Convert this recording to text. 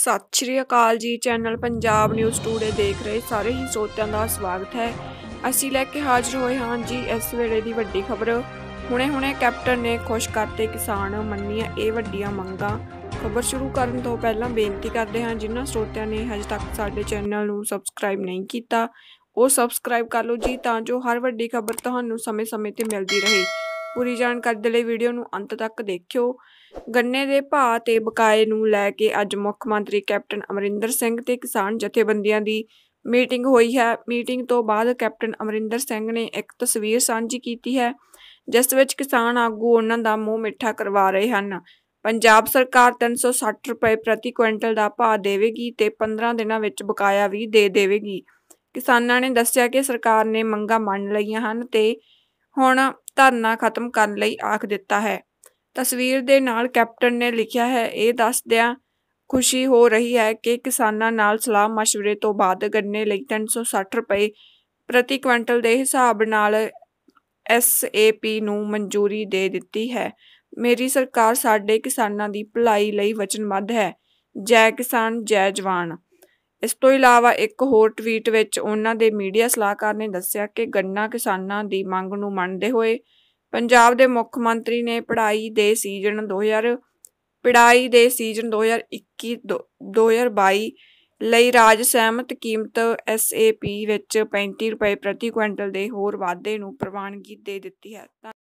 ਸਤਿ ਸ਼੍ਰੀ ਅਕਾਲ ਜੀ channel Punjab news today ਦੇਖ ਰਹੇ ਸਾਰੇ ਹੀ ਸੋਤਿਆਂ ਦਾ ਸਵਾਗਤ ਹੈ ਅਸੀਂ ਲੈ ਕੇ ਹਾਜ਼ਰ ਹੋਏ ਹਾਂ ਜੀ ਇਸ ਵੇਲੇ ਦੀ ਵੱਡੀ ਖਬਰ ਹੁਣੇ-ਹੁਣੇ ਕੈਪਟਨ ਨੇ ਖੁਸ਼ ਕਰਤੇ ਕਿਸਾਨ ਮੰਨੀਆਂ ਇਹ ਵੱਡੀਆਂ ਮੰਗਾਂ ਖਬਰ ਸ਼ੁਰੂ ਕਰਨ ਤੋਂ ਪਹਿਲਾਂ ਬੇਨਤੀ ਕਰਦੇ ਹਾਂ ਜਿਨ੍ਹਾਂ ਸੋਤਿਆਂ ਨੇ ਹਜੇ ਤੱਕ ਸਾਡੇ ਚੈਨਲ ਨੂੰ ਸਬਸਕ੍ਰਾਈਬ ਨਹੀਂ ਕੀਤਾ ਉਹ ਸਬਸਕ੍ਰਾਈਬ ਕਰ ਲਓ ਜੀ ਤਾਂ ਜੋ ਹਰ ਵੱਡੀ ਖਬਰ ਤੁਹਾਨੂੰ ਸਮੇਂ-ਸਮੇਂ ਤੇ ਮਿਲਦੀ ਰਹੇ ਪੂਰੀ ਜਾਣਕਾਰੀ ਦੇ ਲਈ ਵੀਡੀਓ ਨੂੰ ਅੰਤ ਤੱਕ ਦੇਖਿਓ ਗੰਨੇ ਦੇ ਭਾਅ ਤੇ ਬਕਾਏ ਨੂੰ ਲੈ ਕੇ ਅੱਜ ਮੁੱਖ ਮੰਤਰੀ ਕੈਪਟਨ ਅਮਰਿੰਦਰ ਸਿੰਘ ਤੇ ਕਿਸਾਨ ਜਥੇਬੰਦੀਆਂ ਦੀ ਮੀਟਿੰਗ ਹੋਈ ਹੈ ਮੀਟਿੰਗ ਤੋਂ ਬਾਅਦ ਕੈਪਟਨ ਅਮਰਿੰਦਰ ਸਿੰਘ ਨੇ ਇੱਕ ਤਸਵੀਰ ਸਾਂਝੀ ਕੀਤੀ ਹੈ ਜਿਸ ਵਿੱਚ ਕਿਸਾਨ ਆਗੂ ਉਹਨਾਂ ਦਾ ਮੂੰਹ ਮਿੱਠਾ ਕਰਵਾ ਰਹੇ ਹਨ ਪੰਜਾਬ ਸਰਕਾਰ 360 ਰੁਪਏ ਪ੍ਰਤੀ ਕੁਇੰਟਲ ਦਾ ਭਾਅ ਦੇਵੇਗੀ ਤੇ 15 ਦਿਨਾਂ ਵਿੱਚ ਬਕਾਇਆ ਵੀ ਦੇ ਦੇਵੇਗੀ ਕਿਸਾਨਾਂ ਨੇ ਦੱਸਿਆ ਕਿ ਸਰਕਾਰ ਨੇ ਮੰਗਾਂ ਮੰਨ ਲਈਆਂ ਹਨ ਤੇ ਹੁਣ ਧਰਨਾ ਖਤਮ ਕਰਨ ਲਈ ਆਖ ਦਿੱਤਾ ਹੈ ਤਸਵੀਰ ਦੇ ਨਾਲ ਕੈਪਟਨ ਨੇ ਲਿਖਿਆ ਹੈ ਇਹ ਦੱਸਦਿਆਂ ਖੁਸ਼ੀ ਹੋ ਰਹੀ ਹੈ ਕਿ ਕਿਸਾਨਾਂ ਨਾਲ ਸਲਾਹ مشਵਰੇ ਤੋਂ ਬਾਅਦ ਗੰਨੇ ਲਈ 360 ਰੁਪਏ ਪ੍ਰਤੀ ਕੁਇੰਟਲ ਦੇ ਹਿਸਾਬ ਨਾਲ ਐਸਏਪੀ ਨੂੰ ਮਨਜ਼ੂਰੀ ਦੇ ਦਿੱਤੀ ਹੈ ਮੇਰੀ ਸਰਕਾਰ ਸਾਡੇ ਕਿਸਾਨਾਂ ਦੀ ਭਲਾਈ ਲਈ ਵਚਨਬੱਧ ਹੈ ਜੈ ਕਿਸਾਨ ਜੈ ਜਵਾਨ ਇਸ ਤੋਂ ਇਲਾਵਾ ਇੱਕ ਹੋਰ ਟਵੀਟ ਵਿੱਚ ਉਹਨਾਂ ਦੇ ਮੀਡੀਆ ਸਲਾਹਕਾਰ ਨੇ ਦੱਸਿਆ ਕਿ ਗੰਨਾ ਕਿਸਾਨਾਂ ਦੀ ਮੰਗ ਨੂੰ ਮੰਨਦੇ ਹੋਏ ਪੰਜਾਬ ਦੇ ਮੁੱਖ ਮੰਤਰੀ ਨੇ ਪੜਾਈ ਦੇ ਸੀਜ਼ਨ 2000 ਪੜਾਈ ਦੇ ਸੀਜ਼ਨ 2021 2022 ਲਈ ਰਾਜ ਸਹਿਮਤ ਕੀਮਤ SAP ਵਿੱਚ 35 ਰੁਪਏ ਪ੍ਰਤੀ ਕੁਇੰਟਲ ਦੇ ਹੋਰ ਵਾਧੇ ਨੂੰ ਪ੍ਰਵਾਨਗੀ ਦੇ ਦਿੱਤੀ ਹੈ